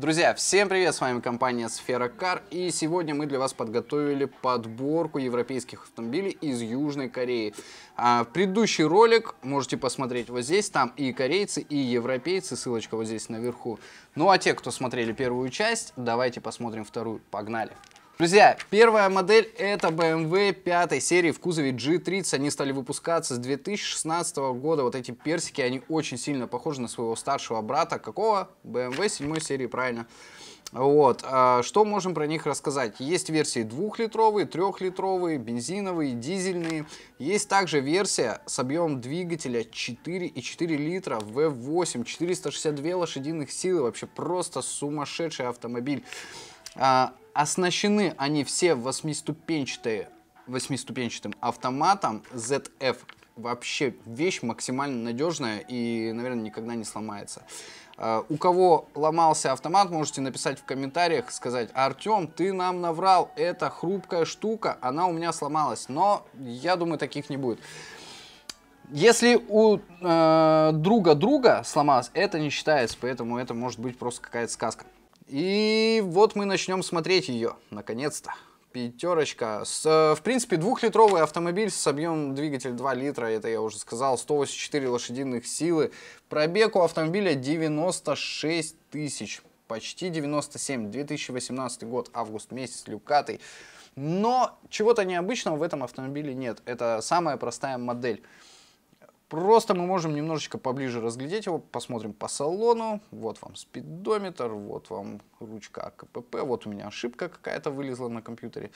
Друзья, всем привет, с вами компания Сфера Кар, и сегодня мы для вас подготовили подборку европейских автомобилей из Южной Кореи. А, предыдущий ролик можете посмотреть вот здесь, там и корейцы, и европейцы, ссылочка вот здесь наверху. Ну а те, кто смотрели первую часть, давайте посмотрим вторую, погнали! Друзья, первая модель это BMW 5 серии в кузове G30. Они стали выпускаться с 2016 года. Вот эти персики, они очень сильно похожи на своего старшего брата. Какого? BMW 7 серии, правильно. Вот, а что можем про них рассказать? Есть версии двухлитровые, трехлитровые, бензиновые, дизельные. Есть также версия с объемом двигателя 4,4 литра V8, 462 лошадиных силы. Вообще просто сумасшедший автомобиль. А, оснащены они все восьмиступенчатые, восьмиступенчатым автоматом ZF. Вообще вещь максимально надежная и, наверное, никогда не сломается. А, у кого ломался автомат, можете написать в комментариях, сказать, Артем, ты нам наврал, это хрупкая штука, она у меня сломалась, но я думаю, таких не будет. Если у э, друга друга сломалась, это не считается, поэтому это может быть просто какая-то сказка. И вот мы начнем смотреть ее, наконец-то. Пятерочка. С, э, в принципе, двухлитровый автомобиль с объемом двигатель 2 литра, это я уже сказал, 184 лошадиных силы. Пробег у автомобиля 96 тысяч, почти 97, 2018 год, август месяц, люкатый. Но чего-то необычного в этом автомобиле нет. Это самая простая модель. Просто мы можем немножечко поближе разглядеть его, посмотрим по салону. Вот вам спидометр, вот вам ручка КПП, вот у меня ошибка какая-то вылезла на компьютере.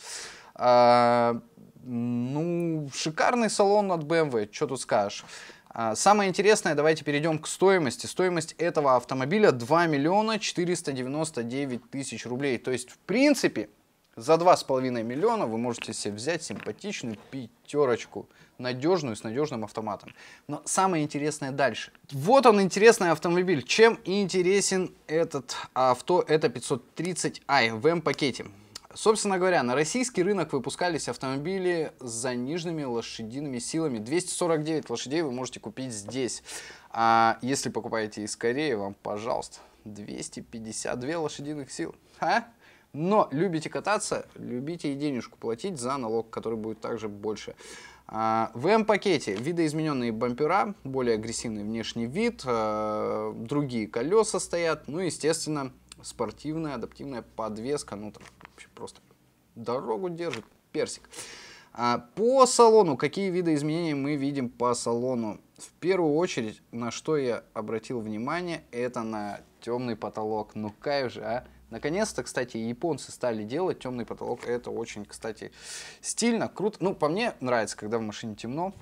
А, ну, шикарный салон от BMW, что тут скажешь. А, самое интересное, давайте перейдем к стоимости. Стоимость этого автомобиля 2 миллиона 499 тысяч рублей. То есть, в принципе, за 2,5 миллиона вы можете себе взять симпатичную пятерочку надежную, с надежным автоматом. Но самое интересное дальше. Вот он интересный автомобиль. Чем интересен этот авто, это 530i в М-пакете. Собственно говоря, на российский рынок выпускались автомобили с заниженными лошадиными силами. 249 лошадей вы можете купить здесь. А если покупаете из Кореи, вам, пожалуйста, 252 лошадиных сил. А? Но любите кататься, любите и денежку платить за налог, который будет также больше. А, в М-пакете видоизмененные бампера, более агрессивный внешний вид, а, другие колеса стоят, ну и, естественно, спортивная адаптивная подвеска, ну там вообще просто дорогу держит, персик. А, по салону, какие виды изменений мы видим по салону? В первую очередь, на что я обратил внимание, это на темный потолок. Ну кайф же, а? Наконец-то, кстати, японцы стали делать темный потолок. Это очень, кстати, стильно, круто. Ну, по мне нравится, когда в машине темно.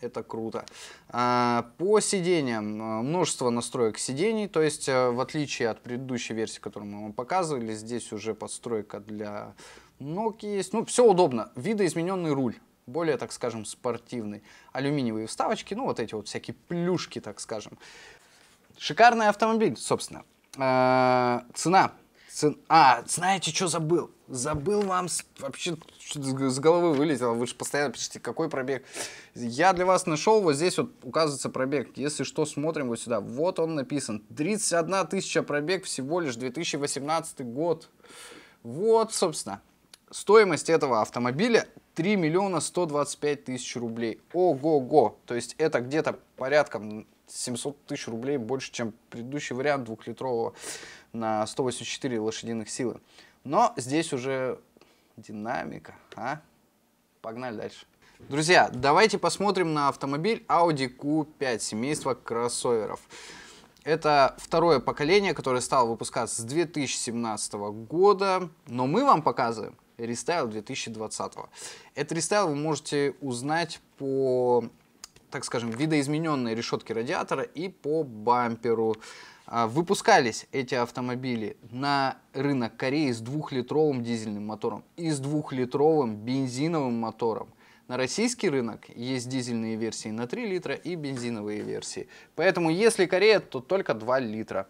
Это круто. А, по сиденьям а, множество настроек сидений, то есть э, в отличие от предыдущей версии, которую мы вам показывали, здесь уже подстройка для ног есть. Ну, все удобно. Видоизмененный руль более, так скажем, спортивный. Алюминиевые вставочки, ну вот эти вот всякие плюшки, так скажем. Шикарный автомобиль, собственно. А, цена. Цен... А, знаете, что забыл? Забыл вам вообще с головы вылетело. Вы же постоянно пишите, какой пробег. Я для вас нашел, вот здесь вот указывается пробег. Если что, смотрим вот сюда. Вот он написан. 31 тысяча пробег, всего лишь 2018 год. Вот, собственно. Стоимость этого автомобиля 3 миллиона 125 тысяч рублей. Ого-го. То есть это где-то порядком 700 тысяч рублей больше, чем предыдущий вариант двухлитрового на 184 лошадиных силы. Но здесь уже динамика, а? Погнали дальше. Друзья, давайте посмотрим на автомобиль Audi Q5 семейство кроссоверов. Это второе поколение, которое стало выпускаться с 2017 года, но мы вам показываем рестайл 2020. Этот рестайл вы можете узнать по так скажем, видоизмененные решетки радиатора и по бамперу. А, выпускались эти автомобили на рынок Кореи с двухлитровым дизельным мотором и с двухлитровым бензиновым мотором. На российский рынок есть дизельные версии на 3 литра и бензиновые версии. Поэтому если Корея, то только 2 литра.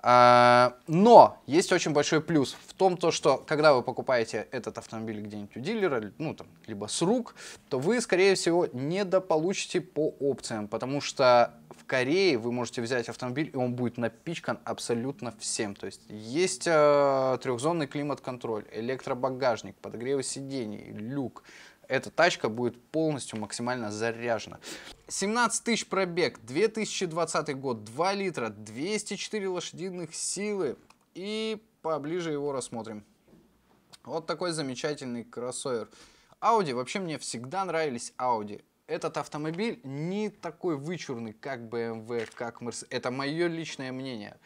А, но есть очень большой плюс в том, то, что когда вы покупаете этот автомобиль где-нибудь у дилера, ну там, либо с рук, то вы, скорее всего, недополучите по опциям, потому что в Корее вы можете взять автомобиль, и он будет напичкан абсолютно всем. То есть есть э, трехзонный климат-контроль, электробагажник, подогревы сидений, люк, эта тачка будет полностью максимально заряжена. 17 тысяч пробег, 2020 год, 2 литра, 204 лошадиных силы. И поближе его рассмотрим. Вот такой замечательный кроссовер. Audi, вообще мне всегда нравились Audi. Этот автомобиль не такой вычурный, как BMW, эм как Mercedes. Это мое личное мнение.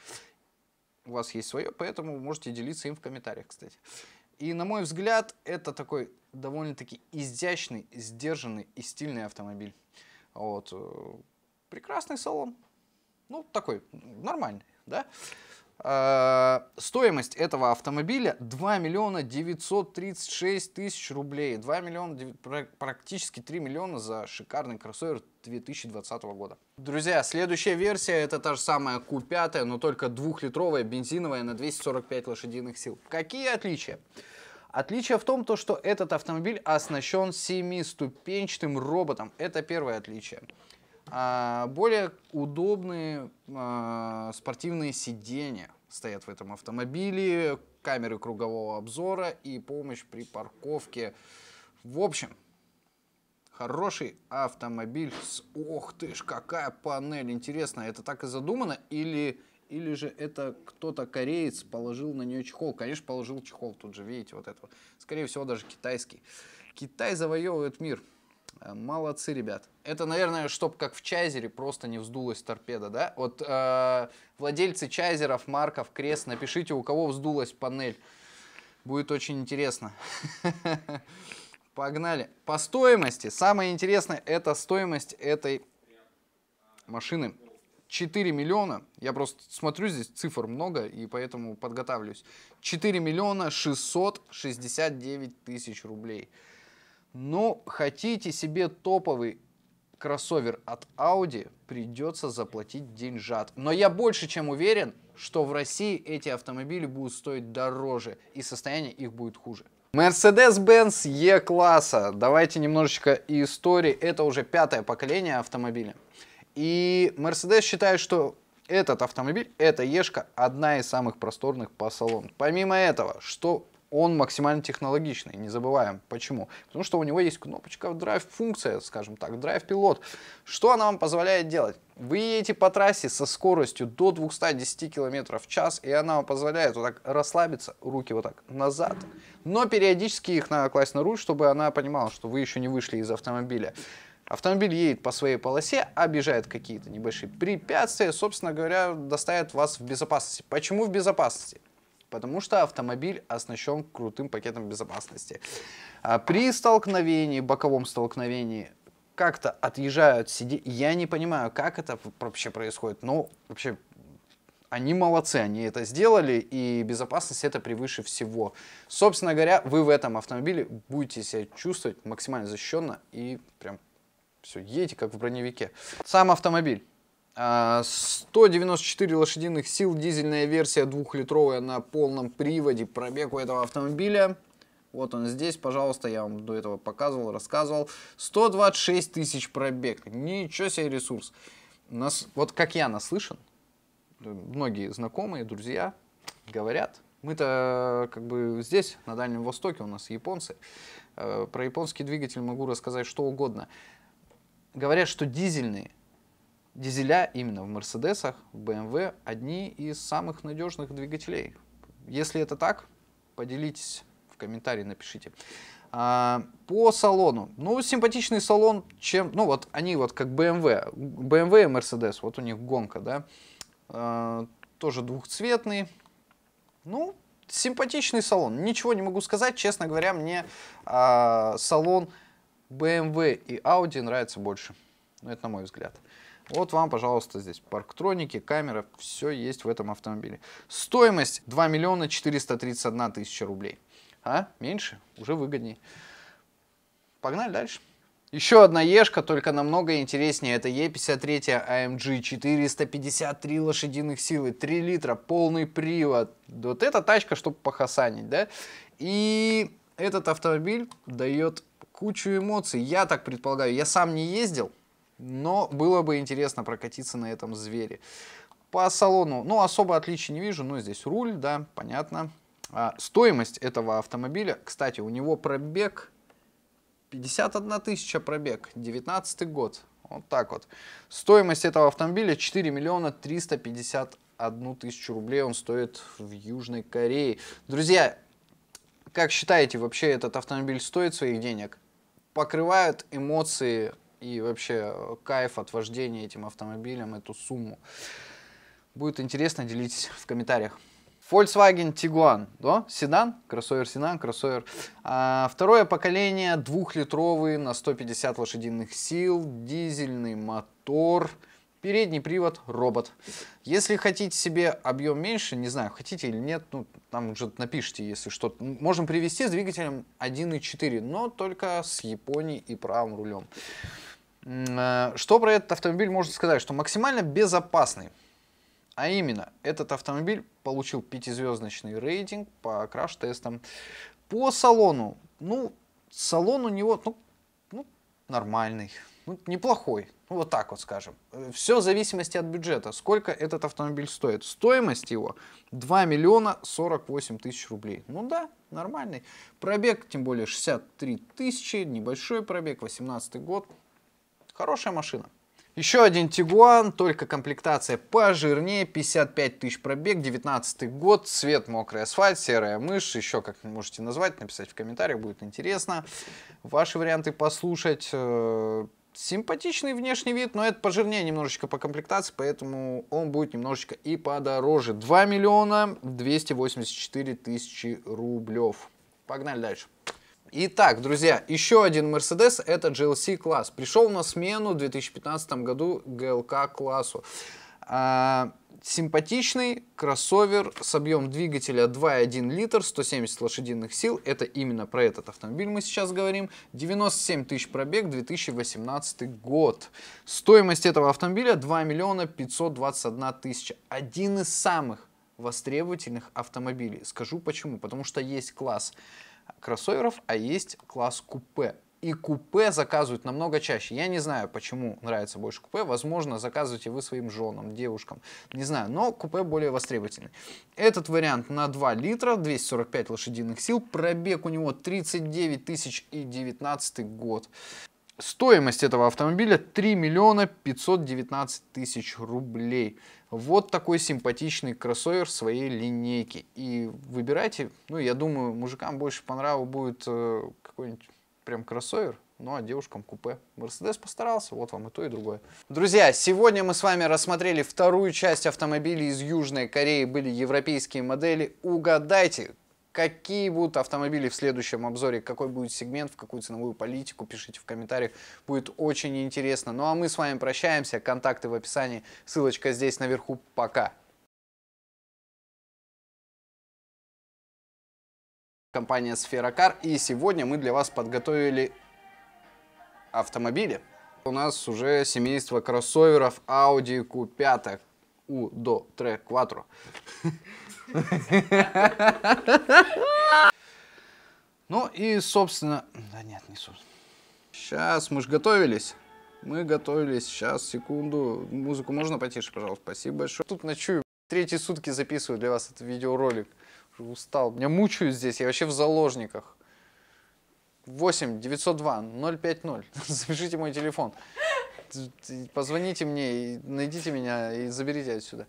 У вас есть свое, поэтому можете делиться им в комментариях, кстати. И, на мой взгляд, это такой довольно-таки изящный, сдержанный и стильный автомобиль. Вот. Э, прекрасный салон. Ну, такой, нормальный, да? А, стоимость этого автомобиля 2 миллиона 936 тысяч рублей. 2 миллиона, практически 3 миллиона за шикарный кроссовер 2020 года. Друзья, следующая версия это та же самая Q5, но только двухлитровая бензиновая на 245 лошадиных сил. Какие отличия? Отличие в том, то, что этот автомобиль оснащен семиступенчатым роботом. Это первое отличие. А, более удобные а, спортивные сиденья стоят в этом автомобиле, камеры кругового обзора и помощь при парковке. В общем, хороший автомобиль с... Ох ты ж, какая панель! Интересно, это так и задумано или или же это кто-то кореец положил на нее чехол. Конечно, положил чехол, тут же видите вот этого. Скорее всего, даже китайский. Китай завоевывает мир. Э, молодцы, ребят. Это, наверное, чтобы как в Чайзере просто не вздулась торпеда, да? Вот э, владельцы Чайзеров, Марков, Крест, напишите, у кого вздулась панель. Будет очень интересно. Погнали. По стоимости. Самое интересное это стоимость этой машины. 4 миллиона, я просто смотрю, здесь цифр много, и поэтому подготавливаюсь, 4 миллиона 669 тысяч рублей. Но ну, хотите себе топовый кроссовер от Audi, придется заплатить деньжат. Но я больше чем уверен, что в России эти автомобили будут стоить дороже, и состояние их будет хуже. Mercedes-Benz E-класса. Давайте немножечко истории. Это уже пятое поколение автомобиля. И Mercedes считает, что этот автомобиль, эта Ешка, одна из самых просторных по салону. Помимо этого, что он максимально технологичный, не забываем. Почему? Потому что у него есть кнопочка Drive функция, скажем так, Drive пилот. Что она вам позволяет делать? Вы едете по трассе со скоростью до 210 км в час, и она вам позволяет вот так расслабиться, руки вот так назад. Но периодически их надо класть на руль, чтобы она понимала, что вы еще не вышли из автомобиля. Автомобиль едет по своей полосе, обижает какие-то небольшие препятствия, собственно говоря, доставит вас в безопасности. Почему в безопасности? Потому что автомобиль оснащен крутым пакетом безопасности. А при столкновении, боковом столкновении, как-то отъезжают сидеть. Я не понимаю, как это вообще происходит. Но ну, вообще они молодцы, они это сделали, и безопасность это превыше всего. Собственно говоря, вы в этом автомобиле будете себя чувствовать максимально защищенно и прям все, едете как в броневике. Сам автомобиль. 194 а, лошадиных сил, дизельная версия двухлитровая на полном приводе. Пробег у этого автомобиля, вот он здесь, пожалуйста, я вам до этого показывал, рассказывал. 126 тысяч пробег, ничего себе ресурс. Нас, вот как я наслышан, многие знакомые, друзья говорят, мы-то как бы здесь, на Дальнем Востоке, у нас японцы. Э, про японский двигатель могу рассказать что угодно говорят, что дизельные, дизеля именно в Мерседесах, в BMW одни из самых надежных двигателей. Если это так, поделитесь в комментарии, напишите. А, по салону. Ну, симпатичный салон, чем... Ну, вот они вот как BMW. BMW и Mercedes, вот у них гонка, да. А, тоже двухцветный. Ну, симпатичный салон. Ничего не могу сказать. Честно говоря, мне а, салон BMW и Audi нравится больше. Ну, это на мой взгляд. Вот вам, пожалуйста, здесь парктроники, камера, все есть в этом автомобиле. Стоимость 2 миллиона 431 тысяча рублей. А, меньше, уже выгоднее. Погнали дальше. Еще одна Ешка, только намного интереснее. Это Е53 AMG, 453 лошадиных силы, 3 литра, полный привод. Вот эта тачка, чтобы похасанить, да? И этот автомобиль дает кучу эмоций. Я так предполагаю, я сам не ездил, но было бы интересно прокатиться на этом звере. По салону, ну, особо отличий не вижу, но здесь руль, да, понятно. А, стоимость этого автомобиля, кстати, у него пробег 51 тысяча пробег, 19 год, вот так вот. Стоимость этого автомобиля 4 миллиона 351 тысячу рублей, он стоит в Южной Корее. Друзья, как считаете, вообще этот автомобиль стоит своих денег? покрывают эмоции и вообще э, кайф от вождения этим автомобилем, эту сумму. Будет интересно, делитесь в комментариях. Volkswagen Tiguan, да? седан, кроссовер седан, кроссовер. А, второе поколение, двухлитровый, на 150 лошадиных сил, дизельный мотор. Передний привод робот. Если хотите себе объем меньше, не знаю, хотите или нет, ну, там уже напишите, если что. Можем привести с двигателем 1.4, но только с Японией и правым рулем. Э, что про этот автомобиль можно сказать? Что максимально безопасный. А именно, этот автомобиль получил пятизвездочный рейтинг по краш-тестам. По салону, ну, салон у него, ну, ну нормальный, ну, неплохой. Вот так вот скажем. Э, Все в зависимости от бюджета. Сколько этот автомобиль стоит? Стоимость его 2 миллиона 48 тысяч рублей. Ну да, нормальный. Пробег, тем более 63 тысячи, небольшой пробег, 18 год. Хорошая машина. Еще один Тигуан, только комплектация пожирнее, 55 тысяч пробег, 19 год, цвет мокрый асфальт, серая мышь, еще как можете назвать, написать в комментариях, будет интересно. Ваши варианты послушать, э, Симпатичный внешний вид, но это пожирнее немножечко по комплектации, поэтому он будет немножечко и подороже. 2 миллиона 284 тысячи рублев. Погнали дальше. Итак, друзья, еще один Mercedes, это GLC класс. Пришел на смену в 2015 году GLK классу. А, симпатичный кроссовер с объемом двигателя 2,1 литр, 170 лошадиных сил. Это именно про этот автомобиль мы сейчас говорим. 97 тысяч пробег, 2018 год. Стоимость этого автомобиля 2 миллиона 521 тысяча. Один из самых востребовательных автомобилей. Скажу почему. Потому что есть класс кроссоверов, а есть класс купе и купе заказывают намного чаще. Я не знаю, почему нравится больше купе. Возможно, заказываете вы своим женам, девушкам. Не знаю, но купе более востребовательный. Этот вариант на 2 литра, 245 лошадиных сил. Пробег у него 39 тысяч и 19 год. Стоимость этого автомобиля 3 миллиона 519 тысяч рублей. Вот такой симпатичный кроссовер своей линейки. И выбирайте, ну я думаю, мужикам больше по будет э, какой-нибудь прям кроссовер, ну а девушкам купе. Мерседес постарался, вот вам и то, и другое. Друзья, сегодня мы с вами рассмотрели вторую часть автомобилей из Южной Кореи, были европейские модели. Угадайте, какие будут автомобили в следующем обзоре, какой будет сегмент, в какую ценовую политику, пишите в комментариях, будет очень интересно. Ну а мы с вами прощаемся, контакты в описании, ссылочка здесь наверху, пока. компания Сферокар. И сегодня мы для вас подготовили автомобили. У нас уже семейство кроссоверов Audi Q5 U до 3 Quattro. Ну и, собственно... Да нет, не собственно. Сейчас, мы же готовились. Мы готовились. Сейчас, секунду. Музыку можно потише, пожалуйста? Спасибо большое. Тут ночую. Третьи сутки записываю для вас этот видеоролик. Уже устал. Меня мучают здесь, я вообще в заложниках. 8 902 050. Запишите мой телефон. Позвоните мне, найдите меня и заберите отсюда.